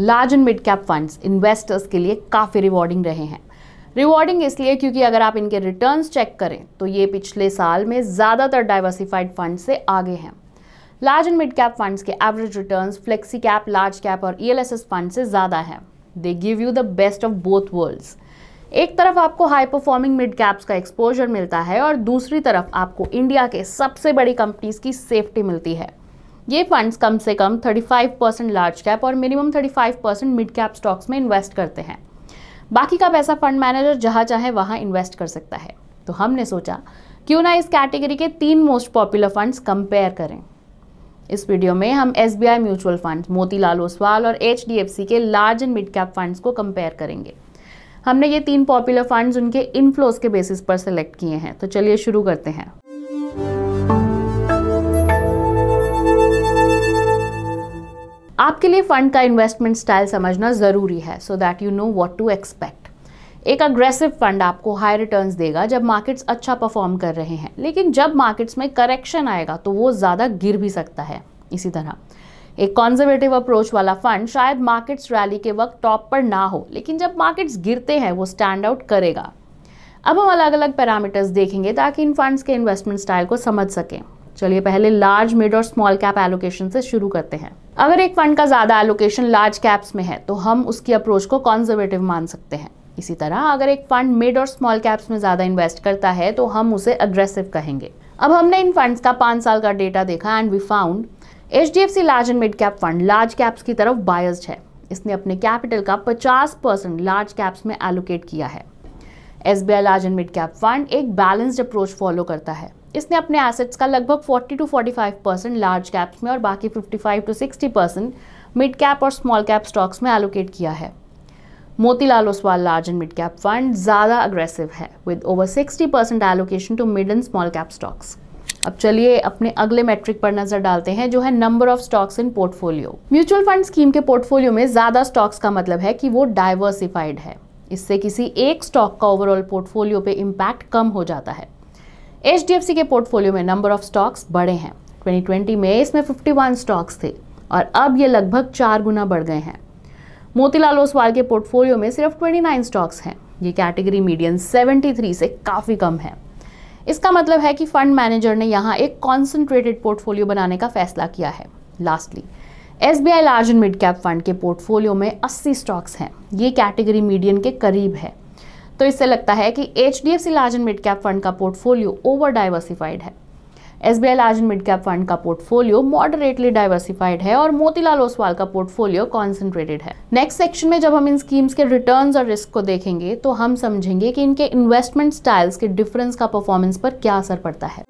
Large and mid cap funds investors के लिए काफ़ी रिवॉर्डिंग रहे हैं रिवॉर्डिंग इसलिए क्योंकि अगर आप इनके रिटर्न्स चेक करें तो ये पिछले साल में ज़्यादातर डाइवर्सिफाइड फंड से आगे हैं large and mid cap funds के average returns flexi cap large cap और ई e फंड से ज़्यादा है they give you the best of both worlds एक तरफ आपको हाई परफॉर्मिंग मिड कैप्स का एक्सपोजर मिलता है और दूसरी तरफ आपको इंडिया के सबसे बड़ी कंपनीज की सेफ्टी मिलती है ये फंड्स कम से कम 35 परसेंट लार्ज कैप और minimum 35 percent mid cap stocks में इन्वेस्ट करते हैं बाकी का पैसा फंड मैनेजर जहाँ चाहे वहाँ इन्वेस्ट कर सकता है तो हमने सोचा क्यों ना इस कैटेगरी के तीन मोस्ट पॉपुलर फंड्स कंपेयर करें इस वीडियो में हम S mutual fund Motilal Oswal और एच के large and mid cap funds को कंपेयर करेंगे हमने ये तीन पॉपुलर फंड्स उनके इनफ्लोज के बेसिस पर सेलेक्ट किए हैं तो चलिए शुरू करते हैं आपके लिए फंड का इन्वेस्टमेंट स्टाइल समझना ज़रूरी है so that you know what to expect एक अग्रेसिव फंड आपको हाई रिटर्न्स देगा जब मार्केट्स अच्छा परफॉर्म कर रहे हैं लेकिन जब मार्केट्स में करेक्शन आएगा तो वो ज़्यादा गिर भी सकता है इसी तरह एक कॉन्जर्वेटिव अप्रोच वाला फंड शायद मार्केट्स रैली के वक्त टॉप पर ना हो लेकिन जब मार्केट्स गिरते हैं वो स्टैंड आउट करेगा अब हम अलग अलग पैरामीटर्स देखेंगे ताकि इन फंड्स के इन्वेस्टमेंट स्टाइल को समझ सकें चलिए पहले लार्ज मिड और स्मॉल कैप एलोकेशन से शुरू करते हैं अगर एक फंड का ज़्यादा एलोकेशन लार्ज कैप्स में है तो हम उसकी अप्रोच को कॉन्जर्वेटिव मान सकते हैं इसी तरह अगर एक फंड मिड और स्मॉल कैप्स में ज़्यादा इन्वेस्ट करता है तो हम उसे अग्रेसिव कहेंगे अब हमने इन फंड्स का पाँच साल का डेटा देखा and we found H D F C large and mid cap fund large caps की तरफ बायस्ड है इसने अपने कैपिटल का 50 परसेंट लार्ज कैप्स में एलोकेट किया है S B I large and mid cap fund एक बैलेंस्ड अप्रोच फॉलो करता है इसने अपने एसेट्स का लगभग 40 टू 45 परसेंट लार्ज कैप्स में और बाकी 55 टू 60 परसेंट मिड कैप और स्मॉल कैप स्टॉक्स में एलोकेट किया है Motilal Oswal large and mid cap fund ज़्यादा अग्रेसिव है with over 60 percent allocation to mid and small cap stocks अब चलिए अपने अगले मैट्रिक पर नजर डालते हैं जो है number of stocks in portfolio mutual fund scheme के पोर्टफोलियो में ज्यादा स्टॉक्स का मतलब है कि वो डाइवर्सिफाइड है इससे किसी एक स्टॉक का ओवरऑल पोर्टफोलियो पे इम्पैक्ट कम हो जाता है एच के पोर्टफोलियो में नंबर ऑफ स्टॉक्स बड़े हैं 2020 में इसमें 51 स्टॉक्स थे और अब ये लगभग चार गुना बढ़ गए हैं मोतीलाल ओसवाल के पोर्टफोलियो में सिर्फ 29 स्टॉक्स हैं ये कैटेगरी मीडियम 73 से काफ़ी कम है इसका मतलब है कि फंड मैनेजर ने यहाँ एक कॉन्सेंट्रेटेड पोर्टफोलियो बनाने का फैसला किया है lastly S B I large and mid cap fund के पोर्टफोलियो में 80 स्टॉक्स हैं ये कैटेगरी मीडियम के करीब है तो इससे लगता है कि H D F C large and mid cap fund का पोर्टफोलियो ओवर डाइवर्सिफाइड है S B large mid cap fund का पोर्टफोलियो मॉडरेटली डाइवर्सिफाइड है और मोतीलाल ओसवाल का पोर्टफोलियो कॉन्सेंट्रेटेड है नेक्स्ट सेक्शन में जब हम इन स्कीम्स के रिटर्न और रिस्क को देखेंगे तो हम समझेंगे कि इनके इन्वेस्टमेंट स्टाइल्स के डिफरेंस का परफॉर्मेंस पर क्या असर पड़ता है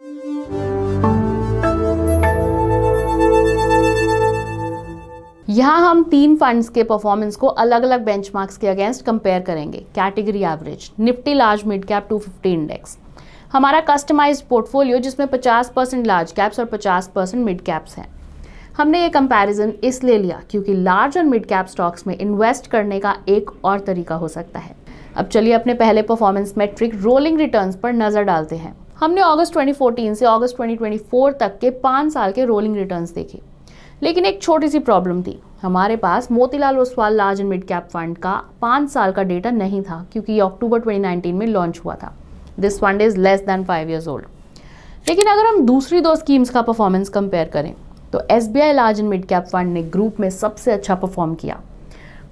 यहाँ हम तीन फंड्स के परफॉर्मेंस को अलग अलग बेंचमार्क्स के अगेंस्ट कंपेयर करेंगे category average Nifty large mid cap 250 index हमारा कस्टमाइज पोर्टफोलियो जिसमें 50 परसेंट लार्ज कैप्स और 50 परसेंट मिड कैप्स हैं हमने ये कंपैरिजन इसलिए लिया क्योंकि लार्ज और मिड कैप स्टॉक्स में इन्वेस्ट करने का एक और तरीका हो सकता है अब चलिए अपने पहले परफॉर्मेंस मेट्रिक रोलिंग रिटर्न्स पर नज़र डालते हैं हमने अगस्त 2014 से अगस्त 2024 तक के पाँच साल के रोलिंग रिटर्न्स देखे लेकिन एक छोटी सी प्रॉब्लम थी हमारे पास Motilal Oswal large and mid cap fund का पाँच साल का डेटा नहीं था क्योंकि ये अक्टूबर 2019 में लॉन्च हुआ था this fund is less than five years old लेकिन अगर हम दूसरी दो स्कीम्स का परफॉर्मेंस कंपेयर करें तो S B I large and mid cap fund ने ग्रुप में सबसे अच्छा परफॉर्म किया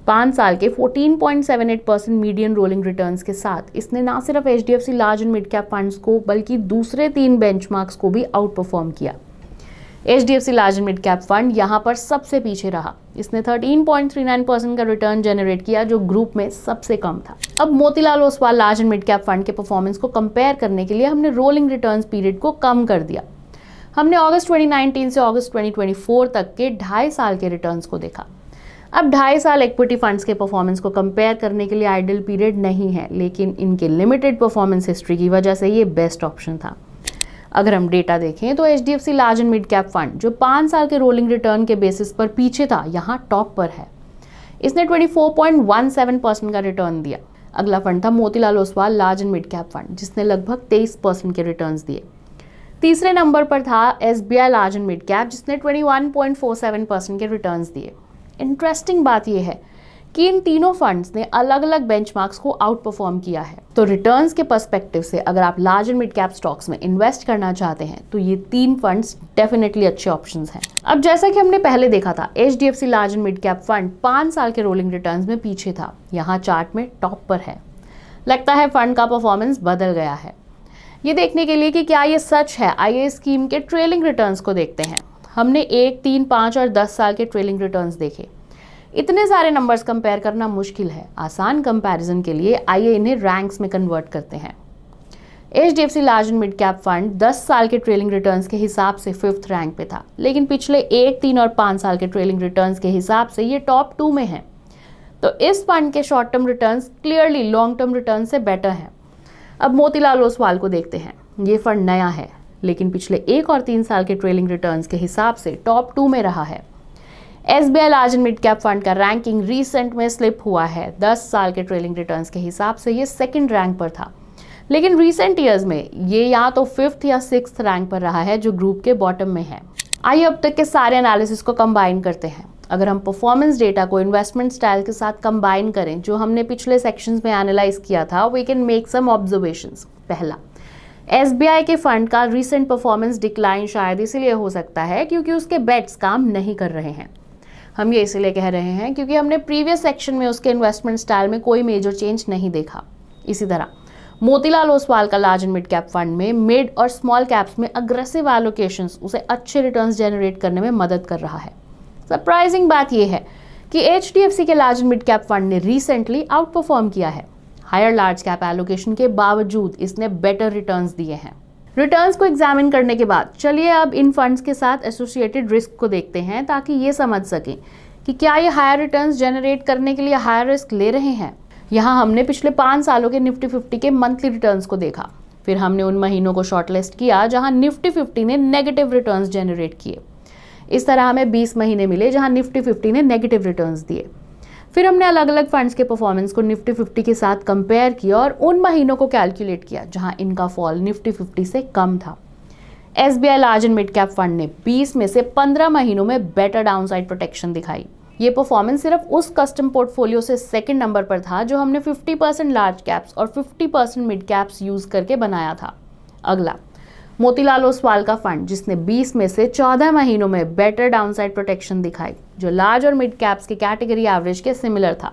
पाँच साल के 14.78 परसेंट मीडियम रोलिंग रिटर्न्स के साथ इसने ना सिर्फ H D F C large and mid cap funds को बल्कि दूसरे तीन बेंचमार्क्स को भी आउट परफॉर्म किया H D F C large mid cap fund यहाँ पर सबसे पीछे रहा इसने 13.39 परसेंट का रिटर्न जनरेट किया जो ग्रुप में सबसे कम था अब Motilal Oswal large and mid cap fund के परफॉर्मेंस को कंपेयर करने के लिए हमने रोलिंग रिटर्न पीरियड को कम कर दिया हमने अगस्त 2019 से अगस्त 2024 तक के ढाई साल के रिटर्न को देखा अब ढाई साल इक्विटी फंड्स के परफॉर्मेंस को कंपेयर करने के लिए आइडियल पीरियड नहीं है लेकिन इनके लिमिटेड परफॉर्मेंस हिस्ट्री की वजह से ये बेस्ट ऑप्शन था अगर हम डेटा देखें तो H D F C large and mid cap fund जो पाँच साल के रोलिंग रिटर्न के बेसिस पर पीछे था यहाँ टॉप पर है इसने 24.17 परसेंट का रिटर्न दिया अगला फंड था Motilal Oswal large and mid cap fund जिसने लगभग 23 परसेंट के रिटर्न दिए तीसरे नंबर पर था S B I large and mid cap जिसने 21.47 परसेंट के रिटर्न दिए इंटरेस्टिंग बात यह है कि इन तीनों फंड्स ने अलग अलग बेंचमार्क्स को आउट परफॉर्म किया है तो रिटर्न्स के पर्सपेक्टिव से अगर आप large and mid cap stocks में इन्वेस्ट करना चाहते हैं तो ये तीन फंड्स डेफिनेटली अच्छे ऑप्शन हैं अब जैसा कि हमने पहले देखा था H D F C large and mid cap fund पांच साल के रोलिंग रिटर्न में पीछे था यहाँ चार्ट में टॉप पर है लगता है फंड का परफॉर्मेंस बदल गया है ये देखने के लिए कि क्या ये सच है आइए स्कीम के ट्रेलिंग रिटर्न्स को देखते हैं हमने एक तीन पाँच और दस साल के ट्रेलिंग रिटर्न्स देखे इतने सारे नंबर्स कंपेयर करना मुश्किल है आसान कंपैरिजन के लिए आइए इन्हें रैंक्स में कन्वर्ट करते हैं H D F C large and mid cap fund 10 साल के ट्रेलिंग रिटर्न्स के हिसाब से फिफ्थ रैंक पे था लेकिन पिछले एक तीन और पाँच साल के ट्रेलिंग रिटर्न के हिसाब से ये टॉप टू में है तो इस फंड के short term return clearly long term return से बेटर हैं अब मोतीलाल ओसवाल को देखते हैं ये फंड नया है लेकिन पिछले एक और तीन साल के ट्रेलिंग रिटर्न्स के हिसाब से टॉप टू में रहा है S B large and mid cap fund का रैंकिंग रिसेंट में स्लिप हुआ है दस साल के ट्रेलिंग रिटर्न के हिसाब से ये सेकेंड रैंक पर था लेकिन रिसेंट ईयर्स में ये या तो फिफ्थ या सिक्स रैंक पर रहा है जो ग्रुप के बॉटम में है आइए अब तक के सारे एनालिसिस को कंबाइन करते हैं अगर हम परफॉर्मेंस डेटा को इन्वेस्टमेंट स्टाइल के साथ कंबाइन करें जो हमने पिछले सेक्शंस में एनालाइज किया था we can make some observations पहला एस के फंड का रिसेंट परफॉर्मेंस डिक्लाइन शायद इसीलिए हो सकता है क्योंकि उसके बेट्स काम नहीं कर रहे हैं हम ये इसीलिए कह रहे हैं क्योंकि हमने प्रीवियस सेक्शन में उसके इन्वेस्टमेंट स्टाइल में कोई मेजर चेंज नहीं देखा इसी तरह मोतीलाल ओसवाल का large and mid cap fund में मिड और स्मॉल कैप्स में अग्रेसिव एलोकेशन उसे अच्छे रिटर्न जनरेट करने में मदद कर रहा है सरप्राइजिंग बात यह है कि एच के large and mid cap fund ने रिसेंटली आउट परफॉर्म किया है हायर लार्ज कैप एलोकेशन के बावजूद इसने बेटर रिटर्न्स दिए हैं रिटर्न्स को एग्जामिन करने के बाद चलिए अब इन फंड्स के साथ एसोसिएटेड रिस्क को देखते हैं ताकि ये समझ सकें कि क्या ये हायर रिटर्न्स जनरेट करने के लिए हायर रिस्क ले रहे हैं यहाँ हमने पिछले पाँच सालों के निफ्टी फिफ्टी के मंथली रिटर्न्स को देखा फिर हमने उन महीनों को शॉर्टलिस्ट किया जहाँ निफ्टी फिफ्टी ने नेगेटिव रिटर्न जनरेट किए इस तरह हमें बीस महीने मिले जहाँ निफ्टी फिफ्टी ने नेगेटिव रिटर्न्स दिए फिर हमने अलग अलग फंड्स के परफॉर्मेंस को निफ्टी फिफ्टी के साथ कंपेयर किया और उन महीनों को कैलकुलेट किया जहां इनका फॉल निफ्टी फिफ्टी से कम था S B I large and mid cap fund ने 20 में से 15 महीनों में बेटर डाउनसाइड प्रोटेक्शन दिखाई ये परफॉर्मेंस सिर्फ उस कस्टम पोर्टफोलियो से सेकंड नंबर पर था जो हमने 50% लार्ज कैप्स और 50% मिड कैप्स यूज़ करके बनाया था अगला मोतीलाल ओसवाल का फंड जिसने 20 में से 14 महीनों में बेटर डाउनसाइड प्रोटेक्शन दिखाई जो लार्ज और मिड कैप्स के कैटेगरी एवरेज के सिमिलर था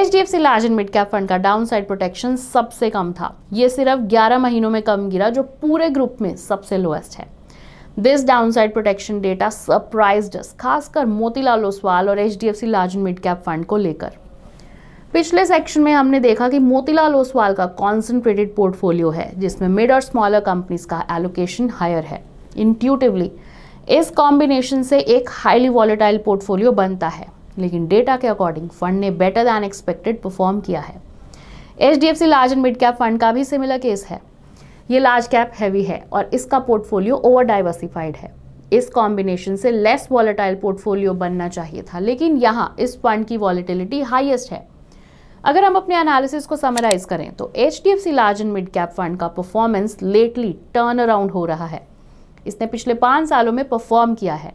H D F C large and mid cap fund का डाउनसाइड प्रोटेक्शन सबसे कम था ये सिर्फ 11 महीनों में कम गिरा जो पूरे ग्रुप में सबसे लोएस्ट है this downside protection data surprise खासकर मोतीलाल ओसवाल और H D F C large and mid cap fund को लेकर पिछले सेक्शन में हमने देखा कि मोतीलाल ओसवाल का कॉन्सेंट्रेटेड पोर्टफोलियो है जिसमें मिड और स्मॉलर कंपनीज का एलोकेशन हायर है इंट्यूटिवली इस कॉम्बिनेशन से एक हाईली वॉलेटाइल पोर्टफोलियो बनता है लेकिन डेटा के अकॉर्डिंग फंड ने बेटर दैन एक्सपेक्टेड परफॉर्म किया है H D F C large and mid cap fund का भी सिमिलर केस है ये लार्ज कैप हैवी है और इसका पोर्टफोलियो ओवर डाइवर्सिफाइड है इस कॉम्बिनेशन से लेस वॉलेटाइल पोर्टफोलियो बनना चाहिए था लेकिन यहाँ इस फंड की वॉलेटिलिटी हाइएस्ट है अगर हम अपने एनालिसिस को समराइज करें तो H D F C large and mid cap fund का परफॉर्मेंस लेटली टर्न अराउंड हो रहा है इसने पिछले पाँच सालों में परफॉर्म किया है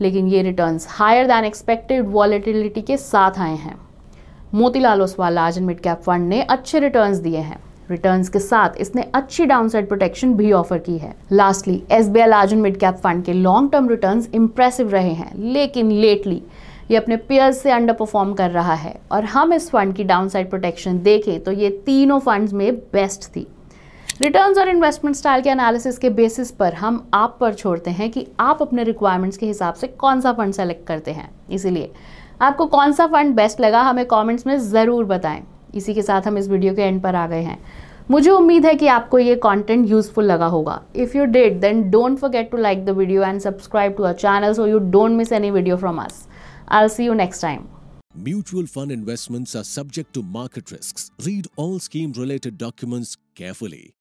लेकिन ये returns higher than expected volatility के साथ आए हैं Motilal Oswal large and mid cap fund ने अच्छे रिटर्न्स दिए हैं रिटर्न्स के साथ इसने अच्छी डाउनसाइड प्रोटेक्शन भी ऑफर की है lastly S B I large and mid cap fund के लॉन्ग टर्म रिटर्न्स इंप्रेसिव रहे हैं लेकिन लेटली ये अपने पेयर्स से अंडर परफॉर्म कर रहा है और हम इस फंड की डाउनसाइड प्रोटेक्शन देखें तो ये तीनों फंड्स में बेस्ट थी रिटर्न्स और इन्वेस्टमेंट स्टाइल के एनालिसिस के बेसिस पर हम आप पर छोड़ते हैं कि आप अपने रिक्वायरमेंट्स के हिसाब से कौन सा फंड सेलेक्ट करते हैं इसीलिए आपको कौन सा फंड बेस्ट लगा हमें कॉमेंट्स में ज़रूर बताएं इसी के साथ हम इस वीडियो के एंड पर आ गए हैं मुझे उम्मीद है कि आपको ये कंटेंट यूजफुल लगा होगा if you did then don't forget to like the video and subscribe to our channel so you don't miss any video from us I'll see you next time. Mutual fund investments are subject to market risks. Read all scheme related documents carefully.